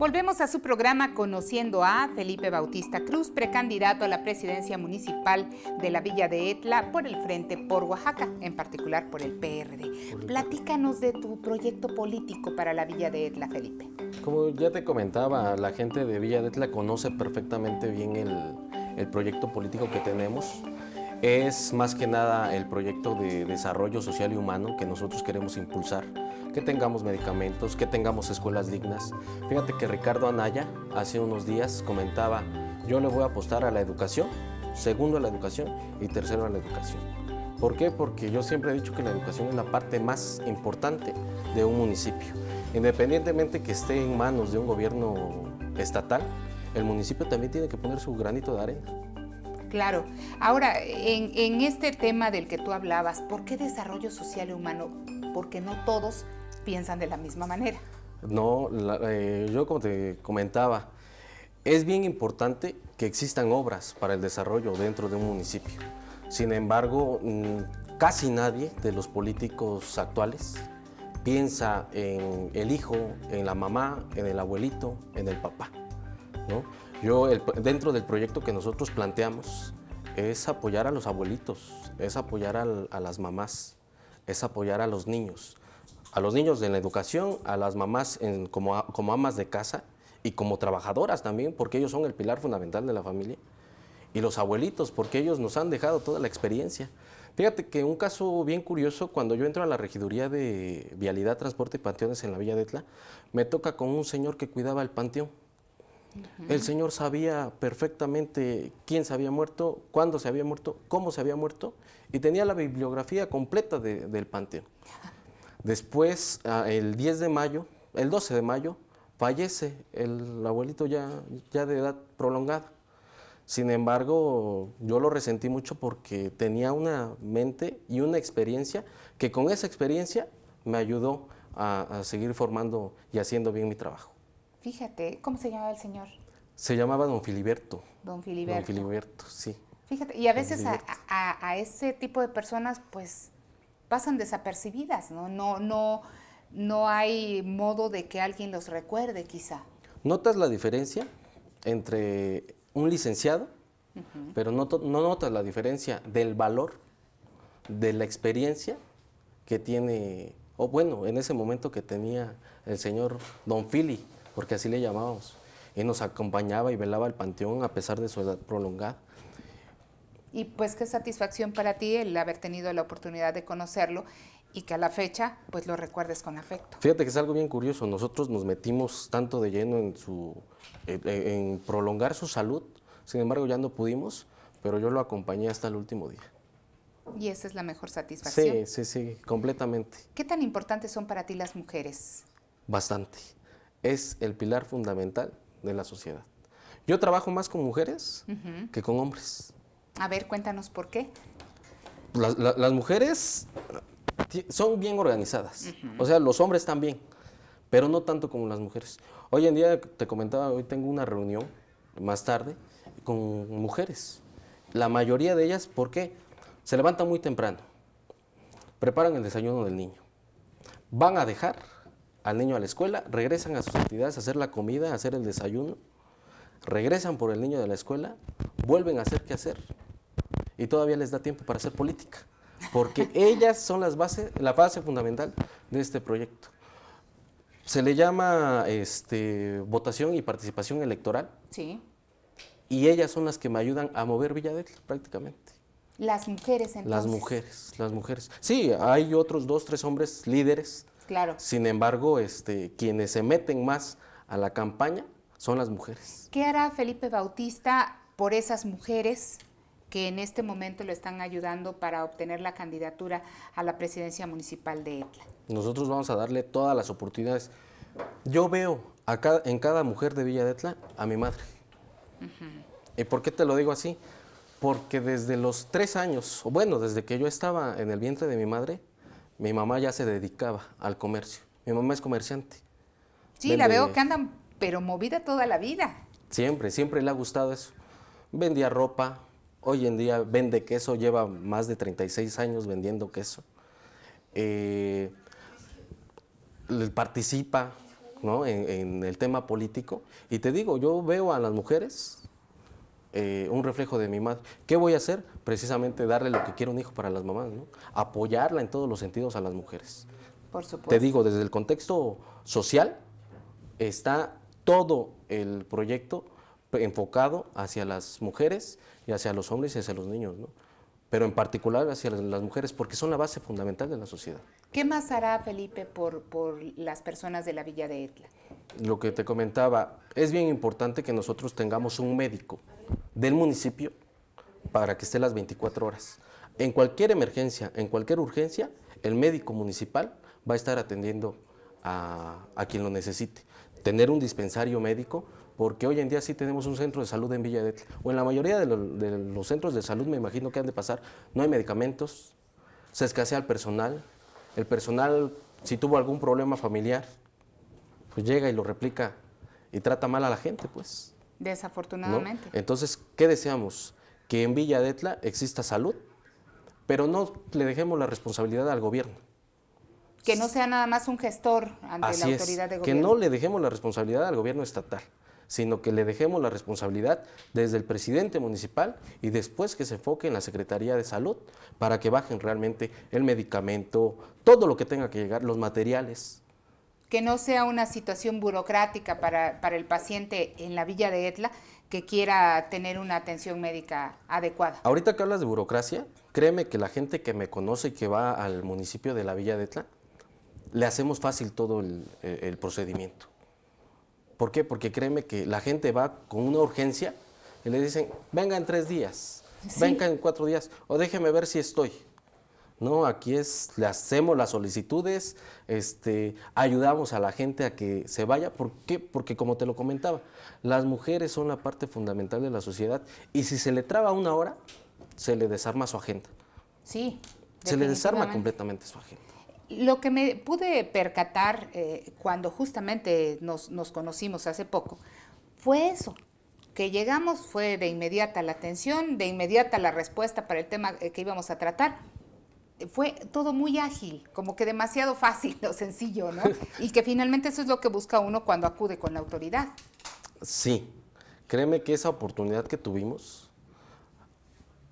Volvemos a su programa conociendo a Felipe Bautista Cruz, precandidato a la presidencia municipal de la Villa de Etla por el Frente por Oaxaca, en particular por el PRD. Platícanos de tu proyecto político para la Villa de Etla, Felipe. Como ya te comentaba, la gente de Villa de Etla conoce perfectamente bien el, el proyecto político que tenemos. Es más que nada el proyecto de desarrollo social y humano que nosotros queremos impulsar que tengamos medicamentos, que tengamos escuelas dignas. Fíjate que Ricardo Anaya hace unos días comentaba, yo le voy a apostar a la educación, segundo a la educación y tercero a la educación. ¿Por qué? Porque yo siempre he dicho que la educación es la parte más importante de un municipio. Independientemente que esté en manos de un gobierno estatal, el municipio también tiene que poner su granito de arena. Claro. Ahora, en, este tema del que tú hablabas, ¿por qué desarrollo social y humano? Porque no todos piensan de la misma manera. No, eh, yo como te comentaba, es bien importante que existan obras para el desarrollo dentro de un municipio. Sin embargo, mm, casi nadie de los políticos actuales piensa en el hijo, en la mamá, en el abuelito, en el papá. Yo, dentro del proyecto que nosotros planteamos, es apoyar a los abuelitos, es apoyar a las mamás, es apoyar a los niños, a los niños en la educación, a las mamás como, como amas de casa y como trabajadoras también, porque ellos son el pilar fundamental de la familia, y los abuelitos, porque ellos nos han dejado toda la experiencia. Fíjate que un caso bien curioso, cuando yo entro a la regiduría de Vialidad, Transporte y Panteones en la Villa de Etla, me toca con un señor que cuidaba el panteón. El señor sabía perfectamente quién se había muerto, cuándo se había muerto, cómo se había muerto, y tenía la bibliografía completa del panteón. Después, ah, el 10 de mayo, el 12 de mayo, fallece el abuelito ya, ya de edad prolongada. Sin embargo, yo lo resentí mucho porque tenía una mente y una experiencia que con esa experiencia me ayudó a, seguir formando y haciendo bien mi trabajo. Fíjate, ¿cómo se llamaba el señor? Se llamaba don Filiberto. Don Filiberto. Don Filiberto, sí. Fíjate, y a veces a, ese tipo de personas, pues pasan desapercibidas, ¿no? No, no, no hay modo de que alguien los recuerde quizá. ¿Notas la diferencia entre un licenciado, pero no, notas la diferencia del valor, de la experiencia que tiene, o bueno, en ese momento que tenía el señor Don Fili, porque así le llamábamos, y nos acompañaba y velaba el panteón a pesar de su edad prolongada. Y pues qué satisfacción para ti el haber tenido la oportunidad de conocerlo y que a la fecha pues lo recuerdes con afecto. Fíjate que es algo bien curioso, nosotros nos metimos tanto de lleno en, su, e, e, en, prolongar su salud, sin embargo ya no pudimos, pero yo lo acompañé hasta el último día. Y esa es la mejor satisfacción. Sí, sí, sí, completamente. ¿Qué tan importantes son para ti las mujeres? Bastante. Es el pilar fundamental de la sociedad. Yo trabajo más con mujeres que con hombres. A ver, cuéntanos por qué. Las, mujeres son bien organizadas. O sea, los hombres también, pero no tanto como las mujeres. Hoy en día, te comentaba, hoy tengo una reunión más tarde con mujeres. La mayoría de ellas, ¿por qué? Se levantan muy temprano, preparan el desayuno del niño, van a dejar al niño a la escuela, regresan a sus actividades a hacer la comida, a hacer el desayuno, regresan por el niño de la escuela, vuelven a hacer qué hacer, y todavía les da tiempo para hacer política, porque ellas son las bases, la base fundamental de este proyecto. Se le llama este, votación y participación electoral. Sí. Y ellas son las que me ayudan a mover Villadel prácticamente. Las mujeres, entonces. Las mujeres, las mujeres. Sí, hay otros dos, tres hombres líderes. Claro. Sin embargo, este, quienes se meten más a la campaña son las mujeres. ¿Qué hará Felipe Bautista por esas mujeres que en este momento lo están ayudando para obtener la candidatura a la presidencia municipal de Etla. Nosotros vamos a darle todas las oportunidades. Yo veo en cada mujer de Villa de Etla a mi madre. ¿Y por qué te lo digo así? Porque desde los tres años, o bueno, desde que yo estaba en el vientre de mi madre, mi mamá ya se dedicaba al comercio. Mi mamá es comerciante. Sí, la veo que andan, pero movida toda la vida. Siempre, siempre le ha gustado eso. Vendía ropa, Hoy en día vende queso, lleva más de 36 años vendiendo queso. Eh, participa en, el tema político. Y te digo, yo veo a las mujeres eh, un reflejo de mi madre. ¿Qué voy a hacer? Precisamente darle lo que quiere un hijo para las mamás, apoyarla en todos los sentidos a las mujeres. Por supuesto. Te digo, desde el contexto social está todo el proyecto enfocado hacia las mujeres y hacia los hombres y hacia los niños, pero en particular hacia las mujeres, porque son la base fundamental de la sociedad. ¿Qué más hará Felipe por, las personas de la Villa de Etla? Lo que te comentaba, es bien importante que nosotros tengamos un médico del municipio para que esté las 24 horas. En cualquier emergencia, en cualquier urgencia, el médico municipal va a estar atendiendo a quien lo necesite. Tener un dispensario médico porque hoy en día sí tenemos un centro de salud en Villa Etla. o en la mayoría de, los centros de salud me imagino que han de pasar, no hay medicamentos, se escasea el personal, el personal si tuvo algún problema familiar, pues llega y lo replica y trata mal a la gente, pues. Desafortunadamente. Entonces, ¿qué deseamos? Que en Villa Detla exista salud, pero no le dejemos la responsabilidad al gobierno. Que no sea nada más un gestor ante la autoridad de gobierno. Que no le dejemos la responsabilidad al gobierno estatal sino que le dejemos la responsabilidad desde el presidente municipal y después que se enfoque en la Secretaría de Salud para que bajen realmente el medicamento, todo lo que tenga que llegar, los materiales, que no sea una situación burocrática para, el paciente en la villa de Etla que quiera tener una atención médica adecuada. Ahorita que hablas de burocracia, créeme que la gente que me conoce y que va al municipio de la villa de Etla, le hacemos fácil todo el procedimiento. ¿Por qué? Porque créeme que la gente va con una urgencia y le dicen, venga en tres días, venga en cuatro días, o déjeme ver si estoy. No, aquí es, le hacemos las solicitudes, este, ayudamos a la gente a que se vaya. ¿Por qué? Porque como te lo comentaba, las mujeres son la parte fundamental de la sociedad y si se le traba una hora, se le desarma su agenda. Sí. Se le desarma completamente su agenda. Lo que me pude percatar eh, cuando justamente nos, nos conocimos hace poco fue eso, que llegamos fue de inmediata la atención, de inmediata la respuesta para el tema eh, que íbamos a tratar. Fue todo muy ágil, como que demasiado fácil o sencillo, ¿no? Y que finalmente eso es lo que busca uno cuando acude con la autoridad. Sí, créeme que esa oportunidad que tuvimos,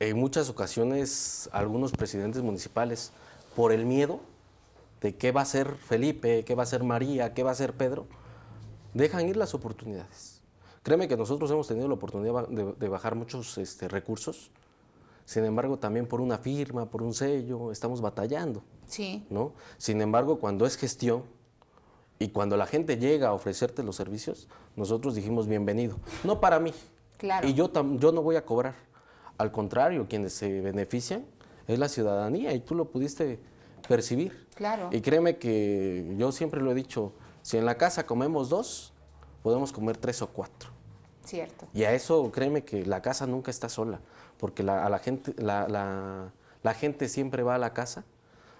en muchas ocasiones algunos presidentes municipales, por el miedo, de qué va a ser Felipe, qué va a ser María, qué va a ser Pedro, dejan ir las oportunidades. Créeme que nosotros hemos tenido la oportunidad de, bajar muchos este, recursos, sin embargo también por una firma, por un sello, estamos batallando. Sí. ¿no? Sin embargo, cuando es gestión, y cuando la gente llega a ofrecerte los servicios, nosotros dijimos bienvenido. No para mí. Claro. Y yo, yo no voy a cobrar. Al contrario, quienes se benefician es la ciudadanía y tú lo pudiste percibir. Claro. Y créeme que yo siempre lo he dicho, si en la casa comemos dos, podemos comer tres o cuatro. Cierto. Y a eso créeme que la casa nunca está sola, porque la, a la, gente, la, gente siempre va a la casa,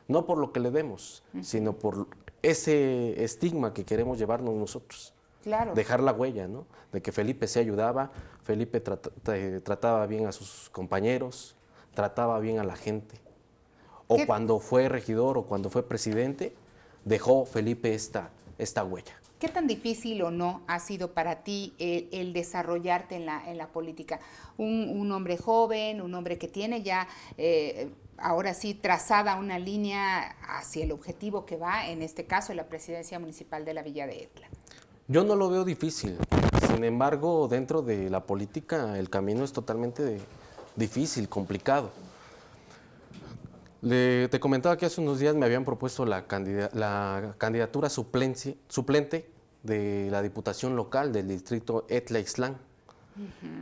no por lo que le demos, sino por ese estigma que queremos llevarnos nosotros. Claro. Dejar la huella, ¿no? De que Felipe se ayudaba, Felipe trataba bien a sus compañeros, trataba bien a la gente o cuando fue regidor o cuando fue presidente, dejó Felipe esta, esta huella. ¿Qué tan difícil o no ha sido para ti el, desarrollarte en la, en la política? Un, hombre joven, un hombre que tiene ya eh, ahora sí trazada una línea hacia el objetivo que va, en este caso, la presidencia municipal de la Villa de Etla. Yo no lo veo difícil. Sin embargo, dentro de la política el camino es totalmente difícil, complicado te comentaba que hace unos días me habían propuesto la, candidatura suplente, de la Diputación Local del Distrito Etla Islán.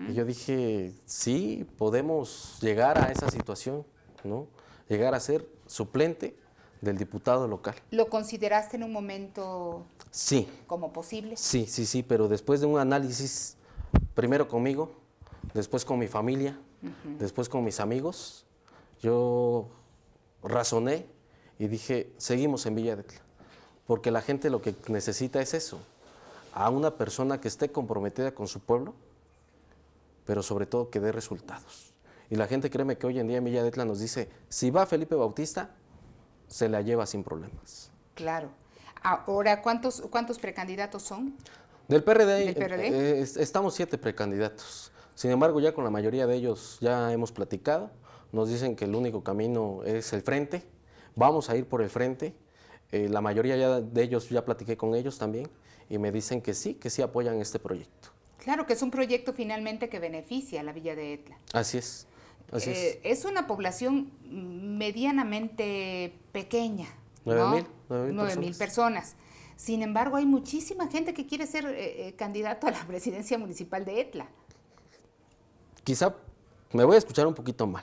Y yo dije, sí, podemos llegar a esa situación, ¿no? Llegar a ser suplente del diputado local. ¿Lo consideraste en un momento sí. como posible? Sí, sí, sí, pero después de un análisis, primero conmigo, después con mi familia, después con mis amigos, yo razoné y dije, seguimos en Villa de Tla, porque la gente lo que necesita es eso, a una persona que esté comprometida con su pueblo, pero sobre todo que dé resultados. Y la gente, créeme que hoy en día en Villa de Tla nos dice, si va Felipe Bautista, se la lleva sin problemas. Claro. Ahora, ¿cuántos, cuántos precandidatos son? Del PRD, eh, eh, estamos siete precandidatos. Sin embargo, ya con la mayoría de ellos ya hemos platicado nos dicen que el único camino es el frente, vamos a ir por el frente. Eh, la mayoría de ellos, ya platiqué con ellos también y me dicen que sí, que sí apoyan este proyecto. Claro, que es un proyecto finalmente que beneficia a la villa de Etla. Así es. Eh, es. una población medianamente pequeña. 9 mil personas. personas. Sin embargo, hay muchísima gente que quiere ser eh, candidato a la presidencia municipal de Etla. Quizá me voy a escuchar un poquito mal,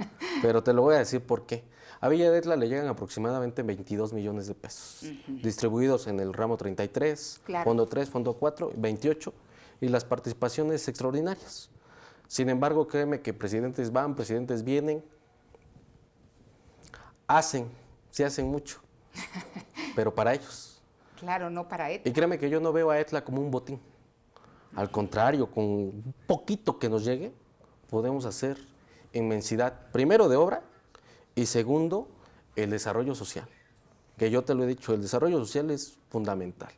pero te lo voy a decir por qué. A Villa de Etla le llegan aproximadamente 22 millones de pesos, distribuidos en el ramo 33, fondo 3, fondo 4, 28, y las participaciones extraordinarias. Sin embargo, créeme que presidentes van, presidentes vienen, hacen, se hacen mucho, pero para ellos. Claro, no para Etla. Y créeme que yo no veo a Etla como un botín. Al contrario, con un poquito que nos llegue, podemos hacer inmensidad, primero de obra y segundo, el desarrollo social. Que yo te lo he dicho, el desarrollo social es fundamental.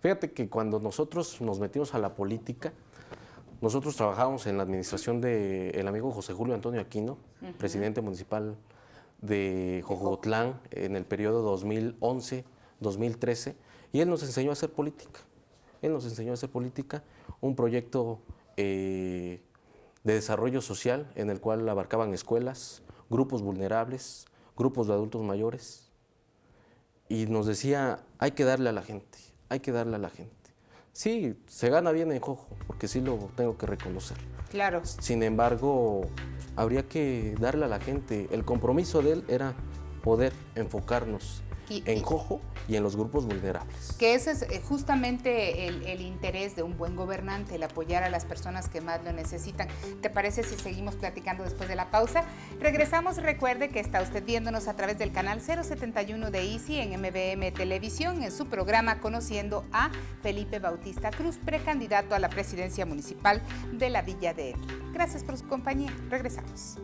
Fíjate que cuando nosotros nos metimos a la política, nosotros trabajamos en la administración del amigo José Julio Antonio Aquino, presidente municipal de Jojotlán en el periodo 2011-2013, y él nos enseñó a hacer política. Él nos enseñó a hacer política, un proyecto eh, de desarrollo social en el cual abarcaban escuelas, grupos vulnerables, grupos de adultos mayores. Y nos decía, hay que darle a la gente, hay que darle a la gente. Sí, se gana bien en Jojo, porque sí lo tengo que reconocer. Claro. Sin embargo, habría que darle a la gente. El compromiso de él era poder enfocarnos en Cojo y en los grupos vulnerables. Que ese es eh, justamente el, interés de un buen gobernante, el apoyar a las personas que más lo necesitan. ¿Te parece si seguimos platicando después de la pausa? Regresamos, recuerde que está usted viéndonos a través del canal 071 de ICI en MBM Televisión, en su programa Conociendo a Felipe Bautista Cruz, precandidato a la presidencia municipal de la Villa de Equi. Gracias por su compañía, regresamos.